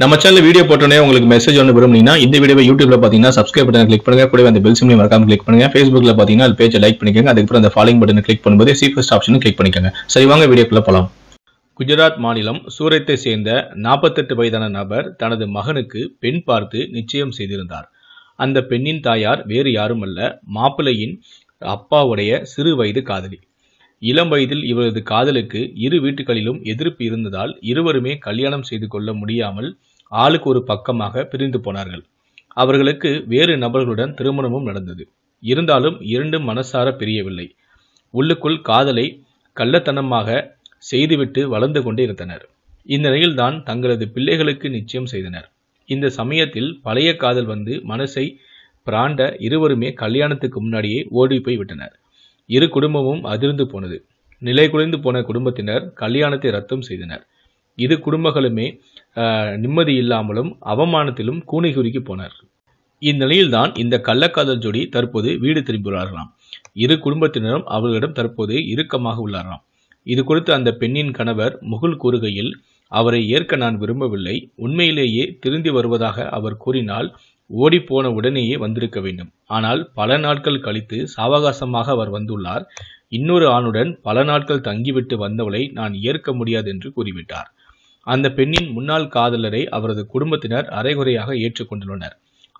நம்ம channel video போட்டோன்னே உங்களுக்கு மெசேஜ் ஒன்று விரும்புனீங்கன்னா இந்த வீடியோ யூடியூப்ல பார்த்தீங்கன்னா சப்ஸ்கிரைப் பட்டன் கிளிக் பண்ணுங்க கூட அந்த பெல் சிம்லையும் மறக்காம கிளிக் பண்ணுங்க ஃபேஸ்புக்ல பார்த்தீங்கன்னா அது பேஜை லைக் பண்ணிக்கோங்க அதுக்கப்புறம் அந்த ஃபாலோயிங் பட்டன் கிளிக் பண்ணும்போது ஃபஸ்ட் ஆப்ஷனும் கிளிக் பண்ணிக்கோங்க சரி வாங்க வீடியோக்குள்ள போகலாம் குஜராத் மாநிலம் சூரத்தை சேர்ந்த நாற்பத்தெட்டு வயதான நபர் தனது மகனுக்கு பெண் பார்த்து நிச்சயம் செய்திருந்தார் அந்த பெண்ணின் தாயார் வேறு யாரும் அல்ல மாப்பிள்ளையின் அப்பாவுடைய சிறு வயது காதலி இளம் வயதில் இவரது காதலுக்கு இரு வீட்டுகளிலும் எதிர்ப்பு இருந்ததால் இருவருமே கல்யாணம் செய்து கொள்ள முடியாமல் ஆளுக்கு ஒரு பக்கமாக பிரிந்து போனார்கள் அவர்களுக்கு வேறு நபர்களுடன் திருமணமும் நடந்தது இருந்தாலும் இரண்டும் மனசார பிரியவில்லை உள்ளுக்குள் காதலை கள்ளத்தனமாக செய்துவிட்டு வளர்ந்து கொண்டே இருந்தனர் நிலையில்தான் தங்களது பிள்ளைகளுக்கு நிச்சயம் செய்தனர் இந்த சமயத்தில் பழைய காதல் வந்து மனசை பிராண்ட இருவருமே கல்யாணத்துக்கு முன்னாடியே ஓடி போய் விட்டனர் இரு குடும்பமும் அதிர்ந்து போனது நிலை குலைந்து போன குடும்பத்தினர் கல்யாணத்தை ரத்தம் செய்தனர் இரு குடும்பங்களுமே நிம்மதி இல்லாமலும் அவமானத்திலும் கூனை குறுக்கி போனார் இந்நிலையில்தான் இந்த கள்ளக்காதல் ஜோடி தற்போது வீடு திரும்பியுள்ளார்களாம் இரு குடும்பத்தினரும் அவர்களிடம் தற்போது இறுக்கமாக உள்ளாராம் இது குறித்து அந்த பெண்ணின் கணவர் முகுல் கூறுகையில் அவரை ஏற்க நான் விரும்பவில்லை உண்மையிலேயே திருந்தி வருவதாக அவர் கூறினால் ஓடிப்போன உடனேயே வந்திருக்க வேண்டும் ஆனால் பல நாட்கள் கழித்து சாவகாசமாக அவர் வந்துள்ளார் இன்னொரு ஆணுடன் பல நாட்கள் தங்கிவிட்டு வந்தவளை நான் ஏற்க முடியாது என்று கூறிவிட்டார் அந்த பெண்ணின் முன்னாள் காதலரை அவரது குடும்பத்தினர் அரைகுறையாக ஏற்றுக்கொண்டுள்ளனர்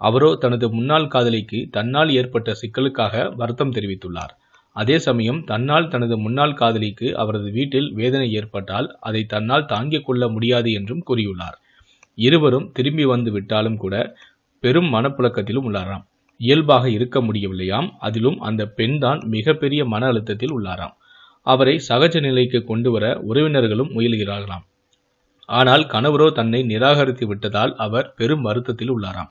அவரோ தனது முன்னாள் காதலிக்கு தன்னால் ஏற்பட்ட சிக்கலுக்காக வருத்தம் தெரிவித்துள்ளார் அதே சமயம் தன்னால் தனது முன்னாள் காதலிக்கு அவரது வீட்டில் வேதனை ஏற்பட்டால் அதை தன்னால் தாங்கிக் கொள்ள முடியாது என்றும் கூறியுள்ளார் இருவரும் திரும்பி வந்து விட்டாலும் கூட பெரும் மனப்புழக்கத்திலும் உள்ளாராம் இயல்பாக இருக்க முடியவில்லையாம் அதிலும் அந்த பெண்தான் மிகப்பெரிய மன அழுத்தத்தில் உள்ளாராம் அவரை சகஜ நிலைக்கு கொண்டு வர உறவினர்களும் முயல்கிறார்களாம் ஆனால் கணவரோ தன்னை நிராகரித்து விட்டதால் அவர் பெரும் வருத்தத்தில் உள்ளாராம்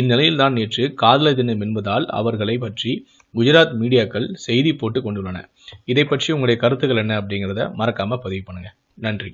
இந்நிலையில்தான் நேற்று காதலர் தினம் என்பதால் அவர்களை பற்றி குஜராத் மீடியாக்கள் செய்தி போட்டு கொண்டுள்ளன இதை பற்றி உங்களுடைய கருத்துக்கள் என்ன அப்படிங்கிறத மறக்காம பதிவு பண்ணுங்க நன்றி